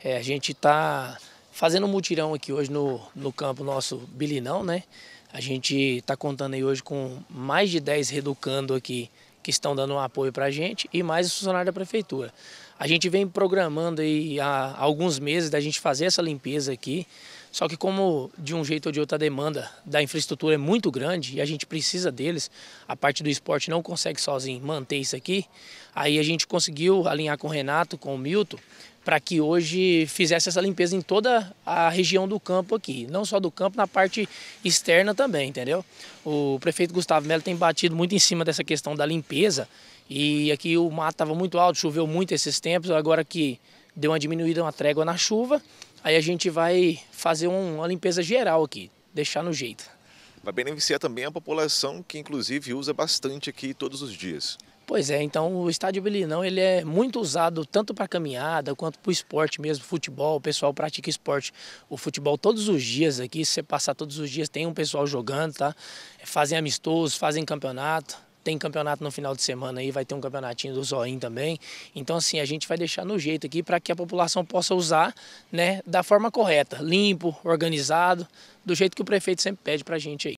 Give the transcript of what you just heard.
É, a gente está fazendo um mutirão aqui hoje no, no campo nosso Bilinão, né? A gente está contando aí hoje com mais de 10 reeducando aqui que estão dando um apoio para a gente e mais o funcionário da prefeitura. A gente vem programando aí há alguns meses da gente fazer essa limpeza aqui. Só que como de um jeito ou de outro a demanda da infraestrutura é muito grande e a gente precisa deles, a parte do esporte não consegue sozinho manter isso aqui, aí a gente conseguiu alinhar com o Renato, com o Milton, para que hoje fizesse essa limpeza em toda a região do campo aqui, não só do campo, na parte externa também, entendeu? O prefeito Gustavo Melo tem batido muito em cima dessa questão da limpeza e aqui o mato estava muito alto, choveu muito esses tempos, agora que deu uma diminuída, uma trégua na chuva, Aí a gente vai fazer uma limpeza geral aqui, deixar no jeito. Vai beneficiar também a população que inclusive usa bastante aqui todos os dias. Pois é, então o estádio Belinão ele é muito usado tanto para caminhada quanto para o esporte mesmo, futebol, o pessoal pratica esporte, o futebol todos os dias aqui, se você passar todos os dias tem um pessoal jogando, tá? Fazem amistosos, fazem campeonato, tem campeonato no final de semana aí, vai ter um campeonatinho do Zoin também. Então, assim, a gente vai deixar no jeito aqui para que a população possa usar né, da forma correta, limpo, organizado, do jeito que o prefeito sempre pede para a gente aí.